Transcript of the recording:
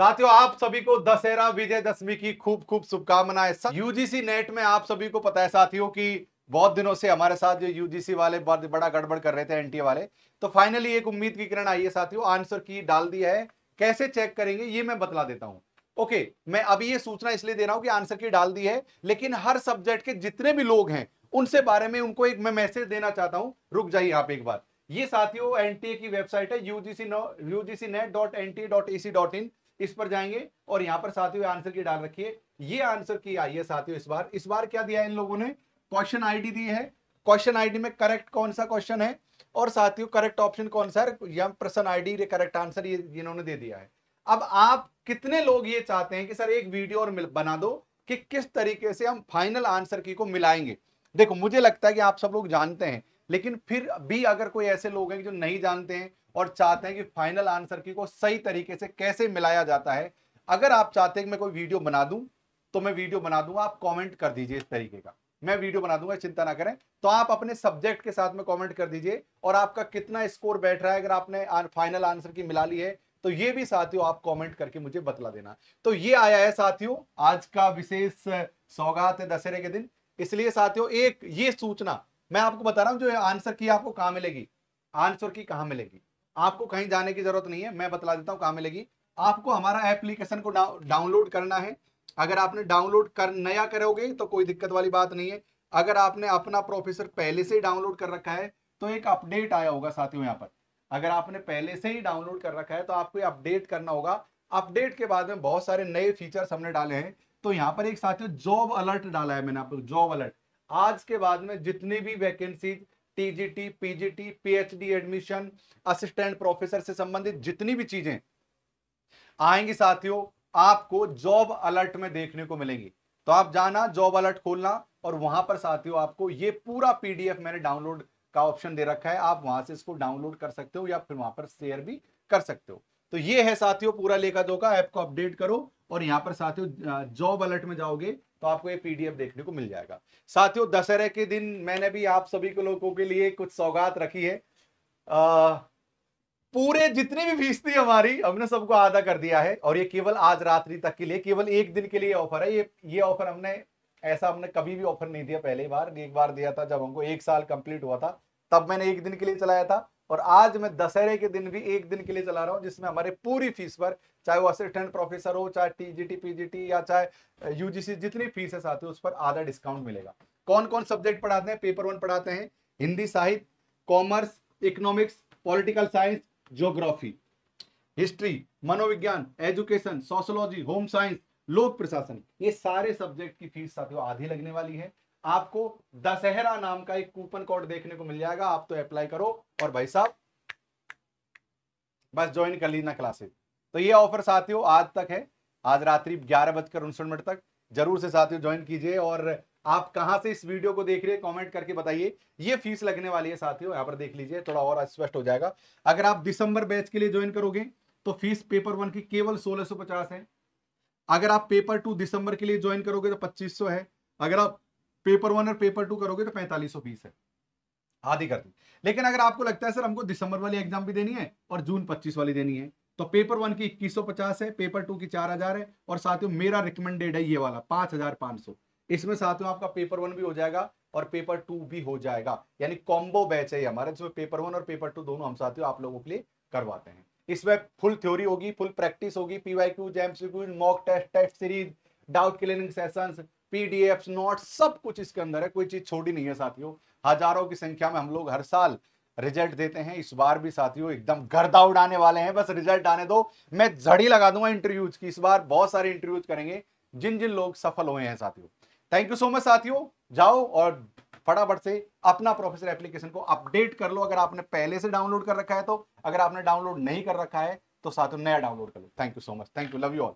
साथियों आप सभी को दशहरा विजय दशमी की खूब खूब शुभकामनाएं यूजीसी नेट में आप सभी को पता है साथियों कि बहुत दिनों से हमारे साथ जो यूजीसी वाले बड़ा गड़बड़ कर रहे थे एनटीए वाले तो फाइनली एक उम्मीद की किरण आई है साथियों आंसर की डाल दिया है कैसे चेक करेंगे ये मैं बतला देता हूं ओके मैं अभी ये सूचना इसलिए दे रहा हूं कि आंसर की डाल दी है लेकिन हर सब्जेक्ट के जितने भी लोग हैं उनसे बारे में उनको एक मैं मैसेज देना चाहता हूं रुक जाइए आप एक बार ये साथियों एनटीए की वेबसाइट है UGC UGC NET dot N T dot A C dot in इस पर जाएंगे और यहां पर साथियों आंसर की डाल रखिए ये आंसर की आई है साथियों इस बार इस बार क्या दिया है इन लोगों ने क्वेश्चन आईडी दी है क्वेश्चन आईडी में करेक्ट कौन सा क्वेश्चन है और साथियों करेक्ट ऑप्शन कौन सा है या प्रश्न आईडी डी करेक्ट आंसर ये इन्होंने दे दिया है अब आप कितने लोग ये चाहते हैं कि सर एक वीडियो और बना दो कि किस तरीके से हम फाइनल आंसर की को मिलाएंगे देखो मुझे लगता है कि आप सब लोग जानते हैं लेकिन फिर भी अगर कोई ऐसे लोग हैं जो नहीं जानते हैं और चाहते हैं कि फाइनल आंसर की को सही तरीके से कैसे मिलाया जाता है अगर आप चाहते हैं कि मैं कोई वीडियो बना दूं तो मैं वीडियो बना दूंगा आप कमेंट कर दीजिए इस तरीके का मैं वीडियो बना दूंगा चिंता ना करें तो आप अपने सब्जेक्ट के साथ में कॉमेंट कर दीजिए और आपका कितना स्कोर बैठ रहा है अगर आपने फाइनल आंसर की मिला ली है तो ये भी साथियों आप कॉमेंट करके मुझे बतला देना तो ये आया है साथियों आज का विशेष सौगात है दशहरे के दिन इसलिए साथियों एक ये सूचना मैं आपको बता रहा हूं जो आंसर की आपको कहां मिलेगी आंसर की कहां मिलेगी आपको कहीं जाने की जरूरत नहीं है मैं बता देता हूँ कहाँ मिलेगी आपको हमारा एप्लीकेशन को डाउनलोड करना है अगर आपने डाउनलोड कर नया करोगे तो कोई दिक्कत वाली बात नहीं है अगर आपने अपना प्रोफेसर पहले से ही डाउनलोड कर रखा है तो एक अपडेट आया होगा साथियों यहाँ पर अगर आपने पहले से ही डाउनलोड कर रखा है तो आपको अपडेट करना होगा अपडेट के बाद में बहुत सारे नए फीचर्स हमने डाले हैं तो यहाँ पर एक साथियों जॉब अलर्ट डाला है मैंने आपको जॉब अलर्ट आज के बाद में जितनी भी vacancies TGT PGT PhD admission assistant professor से संबंधित जितनी भी चीजें आएंगी साथियों आपको जॉब अलर्ट में देखने को मिलेंगी तो आप जाना जॉब अलर्ट खोलना और वहां पर साथियों आपको ये पूरा पीडीएफ मैंने डाउनलोड का ऑप्शन दे रखा है आप वहां से इसको डाउनलोड कर सकते हो या फिर वहां पर शेयर भी कर सकते हो तो ये है साथियों पूरा लेखा का ऐप को अपडेट करो और यहाँ पर साथियों जॉब अलर्ट में जाओगे तो आपको ये पीडीएफ देखने को मिल जाएगा साथियों दशहरे के दिन मैंने भी आप सभी के लोगों के लिए कुछ सौगात रखी है आ, पूरे जितनी भी फीस थी हमारी हमने सबको आधा कर दिया है और ये केवल आज रात्रि तक के लिए केवल एक दिन के लिए ऑफर है ये ये ऑफर हमने ऐसा हमने कभी भी ऑफर नहीं दिया पहले बार एक बार दिया था जब हमको एक साल कंप्लीट हुआ था तब मैंने एक दिन के लिए चलाया था और आज मैं दशहरे के दिन भी एक दिन के लिए चला रहा हूँ जिसमें हमारे पूरी फीस पर चाहे वो असिस्टेंट प्रोफेसर हो चाहे टीजीटी पीजीटी या चाहे यूजीसी जितनी फीस है साथ ही उस पर आधा डिस्काउंट मिलेगा कौन कौन सब्जेक्ट पढ़ाते हैं पेपर वन पढ़ाते हैं हिंदी साहित्य commerce economics political science geography history मनोविज्ञान एजुकेशन सोशोलॉजी होम साइंस लोक प्रशासन ये सारे सब्जेक्ट की फीस साथियों आधी लगने वाली है आपको दशहरा नाम का एक कूपन कोड देखने को मिल जाएगा आप तो अप्लाई करो और भाई साहब बस ज्वाइन कर लीजिए क्लासेस तो ये ऑफर साथियों आज तक है आज रात्रि ग्यारह बजकर उनसठ मिनट तक जरूर से साथियों ज्वाइन कीजिए और आप कहां से इस वीडियो को देख रहे हैं कमेंट करके बताइए ये फीस लगने वाली है साथियों यहाँ पर देख लीजिए थोड़ा और स्पष्ट हो जाएगा अगर आप दिसंबर बैच के लिए ज्वाइन करोगे तो फीस पेपर वन की केवल सोलह सौ पचास है अगर आप पेपर टू दिसंबर के लिए ज्वाइन करोगे तो पच्चीस सौ है अगर आप पेपर वन और पेपर टू करोगे तो पैंतालीस सौ बीस है आधी कर दी लेकिन अगर आपको लगता है सर हमको दिसंबर वाली एग्जाम भी देनी है और जून पच्चीस वाली देनी है तो पेपर वन की इक्कीस सौ पचास है पेपर टू की चार हजार है और साथियों मेरा रिकमेंडेड है ये वाला पांच हजार पांच सौ इसमें साथियों आपका पेपर वन भी हो जाएगा और पेपर टू भी हो जाएगा यानी कॉम्बो बैच है हमारा जिसमें पेपर वन और पेपर टू दोनों हम साथियों आप लोगों के लिए करवाते हैं इसमें फुल थ्योरी होगी फुल प्रैक्टिस होगी पीवाई क्यू जेम्स mock test test series doubt clearing sessions PDF note सब कुछ इसके अंदर है कोई चीज छोटी नहीं है साथियों हजारों की संख्या में हम लोग हर साल रिजल्ट देते हैं इस बार भी साथियों एकदम गर्दा उड़ाने वाले हैं बस रिजल्ट आने दो मैं झड़ी लगा दूंगा इंटरव्यूज की इस बार बहुत सारे इंटरव्यूज करेंगे जिन जिन लोग सफल हुए हैं साथियों थैंक यू सो मच साथियों जाओ और फटाफट से अपना प्रोफेसर एप्लीकेशन को अपडेट कर लो अगर आपने पहले से डाउनलोड कर रखा है तो अगर आपने डाउनलोड नहीं कर रखा है तो साथियों नया डाउनलोड कर लो thank you so much thank you love you all